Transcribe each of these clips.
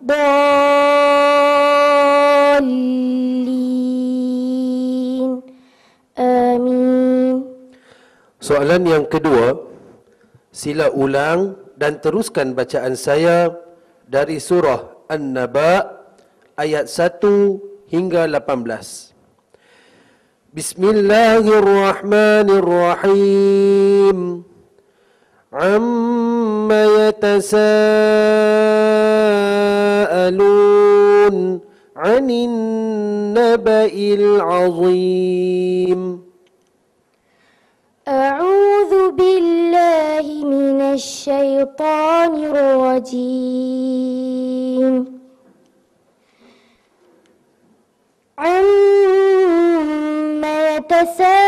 dallin amin soalan yang kedua sila ulang dan teruskan bacaan saya dari surah an-naba ayat 1 hingga 18 بسم الله الرحمن الرحيم يتساءلون عن النبأ العظيم أعوذ بالله من الشيطان الرجيم عما يتساءلون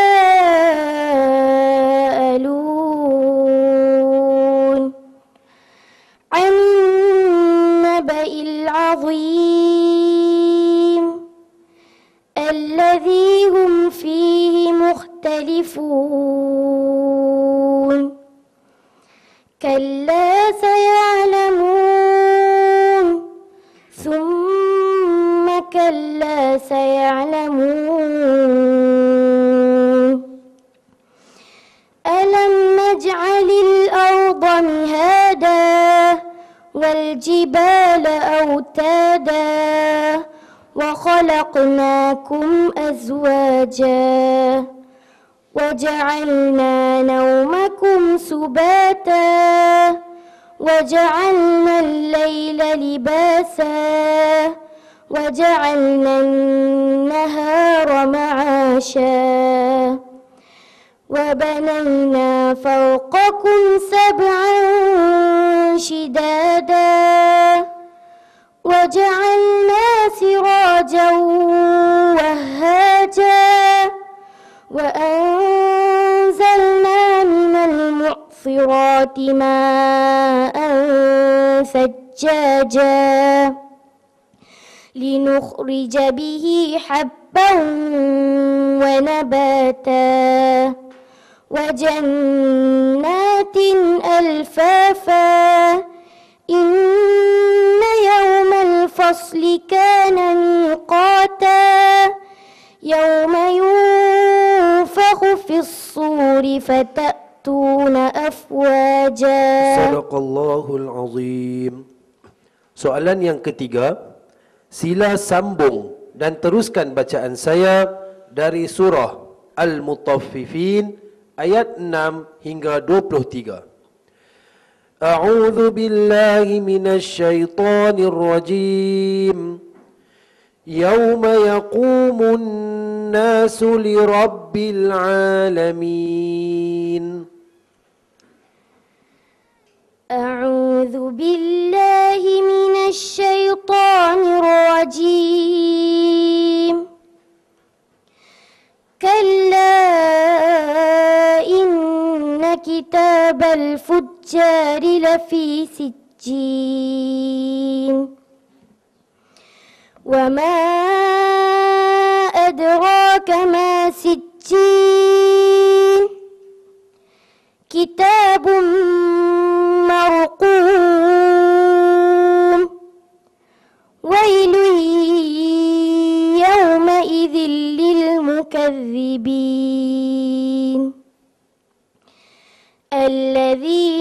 يعلمون ألم نجعل الأرض مهادا والجبال أوتادا وخلقناكم أزواجا وجعلنا نومكم سباتا وجعلنا الليل لباسا وجعلنا النهار معاشا وبنينا فوقكم سبعا شدادا وجعلنا سراجا وهاجا وأنزلنا من المعصرات ماء ثجاجا لنخرج به حبا ونباتا وجنات ألفافا إن يوم الفصل كان ميقاتا يوم ينفخ في الصور فتأتون أفواجا صدق الله العظيم سؤالا yang ketiga, Sila sambung dan teruskan bacaan saya dari surah Al-Mutaffifin ayat 6 hingga 23. A'udzu billahi minasy syaithanir rajim. Yauma yaqumun nasu lirabbil alamin. أعوذ بالله من الشيطان الرجيم كلا إن كتاب الفجار لفي سجين وما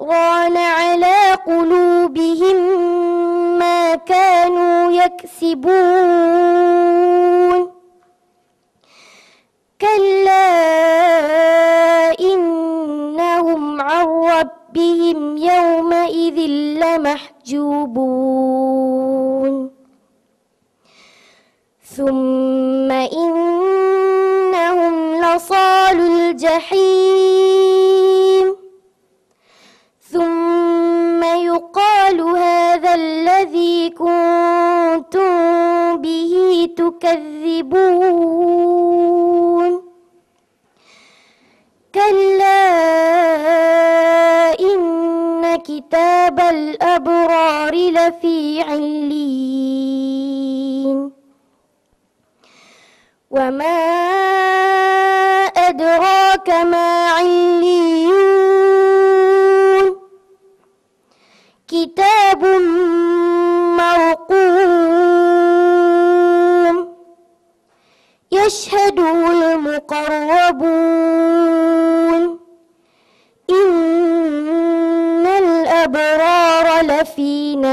طغان على قلوبهم ما كانوا يكسبون كلا إنهم عن ربهم يومئذ لمحجوبون ثم إنهم لصال الجحيم يفعل هذا الذي كنتم به تكذبون كلا إن كتاب الأبرار لفي علين وما أدراك ما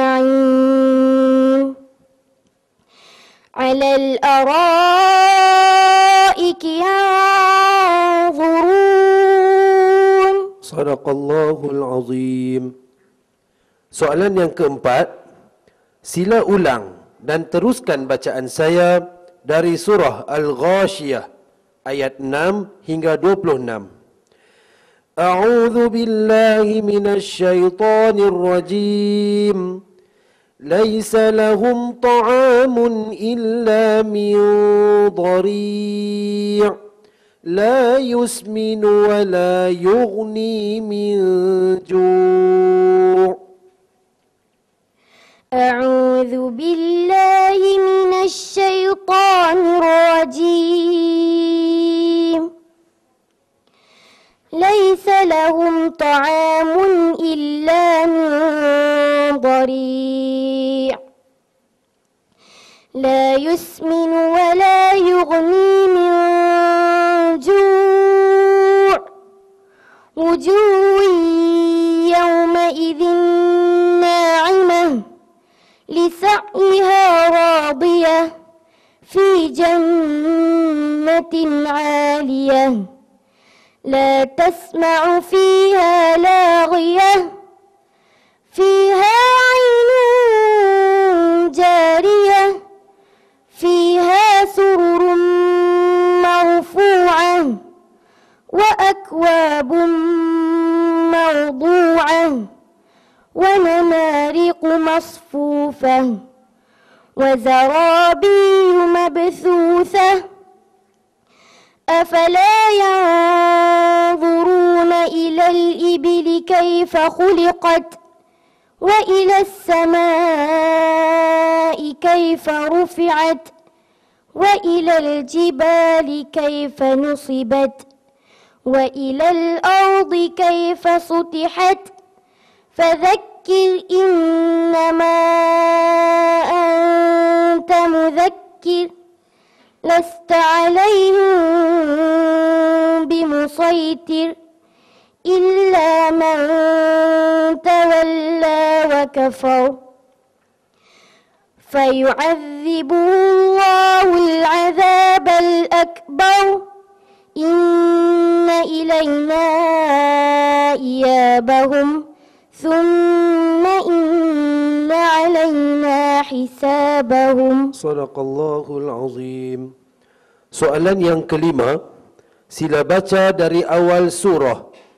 نعيم على الأرائك ينظرون صدق الله العظيم Soalan yang keempat Sila ulang dan teruskan bacaan saya dari surah Al-Ghashiyah ayat 6 hingga 26. A'udzu billahi minasy syaithanir rajim. ليس لهم طعام إلا من ضريع لا يسمن ولا يغني من جوع أعوذ بالله من الشيطان الرجيم ليس لهم طعام إلا من ضريع لا يسمن ولا يغني من جوع وجوه يومئذ ناعمة لسعيها راضية في جنة عالية لا تسمع فيها لاغيه فيها عين جارية فيها سرر مرفوعة وأكواب موضوعة ونمارق مصفوفة وزرابي مبثوثة أفلا ينظرون إلى الإبل كيف خلقت ؟ وإلى السماء كيف رفعت وإلى الجبال كيف نصبت وإلى الأرض كيف سطحت فذكر إنما أنت مذكر لست عليهم بمسيطر إلا من تولى وكفر فيعذب الله العذاب الأكبر إن إلينا إيابهم ثم إن علينا حسابهم صدق الله العظيم سؤالا yang kelima, sila baca dari awal surah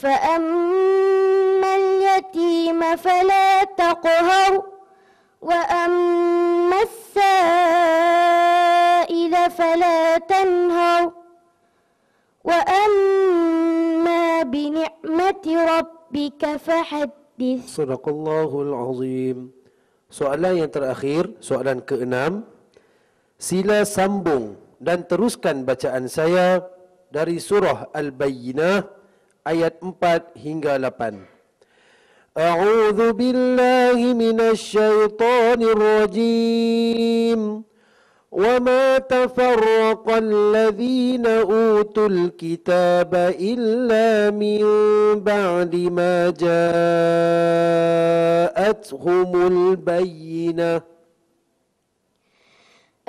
فأما اليتيم فلا تقهر وأما السائل فلا تنهر وأما بنعمة ربك فحدث صدق الله العظيم Soalan yang terakhir, soalan keenam. Sila sambung dan teruskan bacaan saya dari surah Al-Bayyinah ayat 4 hingga 8. A'udzu billahi minasy syaithanir rajim. وما تفرق الذين أوتوا الكتاب إلا من بعد ما جاءتهم البينة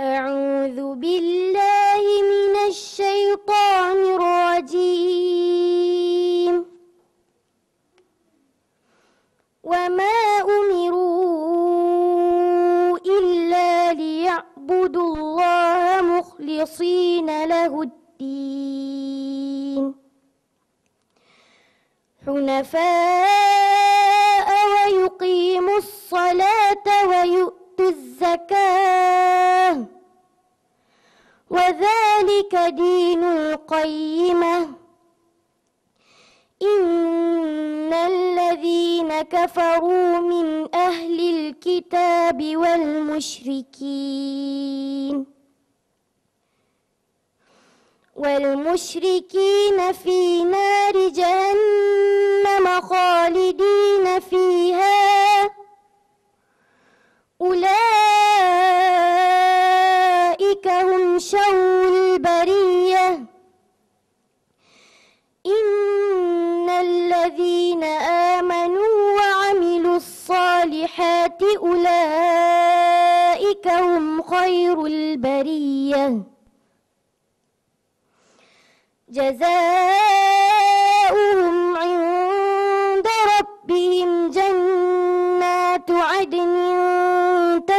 أعوذ بالله من الشيطان وذلك دين القيمة إن الذين كفروا من أهل الكتاب والمشركين والمشركين في نار جهنم خالدين فيها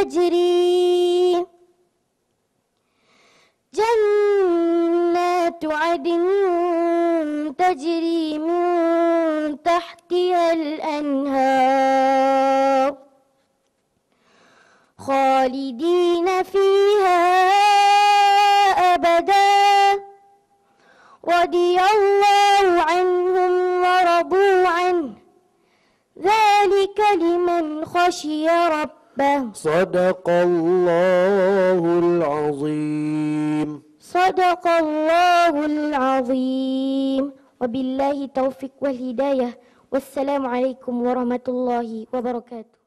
تجري جنات عدن تجري من تحتها الأنهار خالدين فيها أبدا رضي الله عنهم ورضوا عنه ذلك لمن خشي ربه صدق الله العظيم صدق الله العظيم وبالله التوفيق والهداية والسلام عليكم ورحمة الله وبركاته